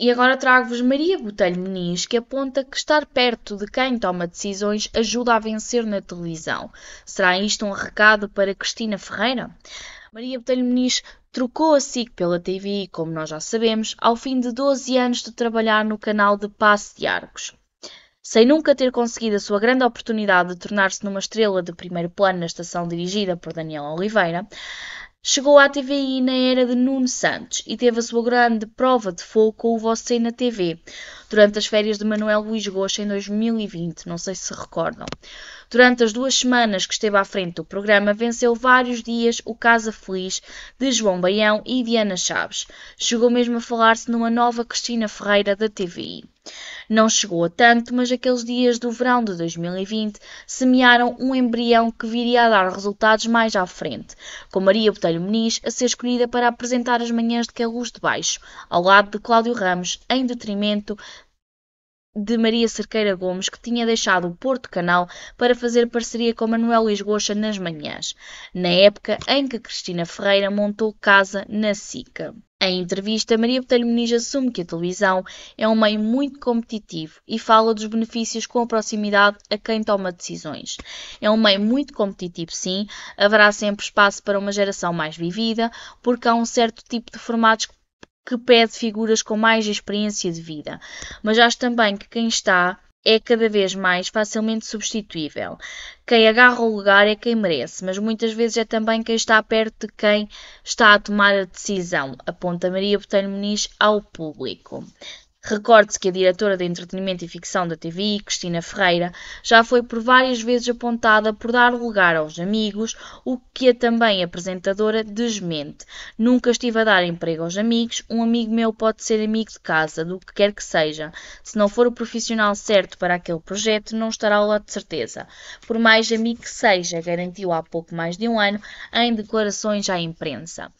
e agora trago-vos Maria Botelho Muniz, que aponta que estar perto de quem toma decisões ajuda a vencer na televisão. Será isto um recado para Cristina Ferreira? Maria Botelho Muniz trocou a SIC pela TV, como nós já sabemos, ao fim de 12 anos de trabalhar no canal de Passe de Arcos. Sem nunca ter conseguido a sua grande oportunidade de tornar-se numa estrela de primeiro plano na estação dirigida por Daniel Oliveira, Chegou à TVI na era de Nuno Santos e teve a sua grande prova de fogo com o Você na TV, durante as férias de Manuel Luís Gosta em 2020, não sei se recordam. Durante as duas semanas que esteve à frente do programa, venceu vários dias o Casa Feliz de João Baião e Diana Chaves. Chegou mesmo a falar-se numa nova Cristina Ferreira da TVI. Não chegou a tanto, mas aqueles dias do verão de 2020 semearam um embrião que viria a dar resultados mais à frente, com Maria Botelho Meniz a ser escolhida para apresentar as manhãs de Carlos de Baixo, ao lado de Cláudio Ramos, em detrimento de Maria Cerqueira Gomes, que tinha deixado o Porto Canal para fazer parceria com Manuel Lisgocha nas manhãs, na época em que Cristina Ferreira montou casa na SICA. Em entrevista, Maria Botelho Muniz assume que a televisão é um meio muito competitivo e fala dos benefícios com a proximidade a quem toma decisões. É um meio muito competitivo, sim, haverá sempre espaço para uma geração mais vivida, porque há um certo tipo de formatos que pede figuras com mais experiência de vida. Mas acho também que quem está é cada vez mais facilmente substituível. Quem agarra o lugar é quem merece, mas muitas vezes é também quem está perto de quem está a tomar a decisão, aponta Maria Botelho Muniz ao público. Recorde-se que a diretora de entretenimento e ficção da TVI, Cristina Ferreira, já foi por várias vezes apontada por dar lugar aos amigos, o que a também apresentadora desmente. Nunca estive a dar emprego aos amigos, um amigo meu pode ser amigo de casa, do que quer que seja. Se não for o profissional certo para aquele projeto, não estará lá de certeza. Por mais amigo que seja, garantiu há pouco mais de um ano em declarações à imprensa.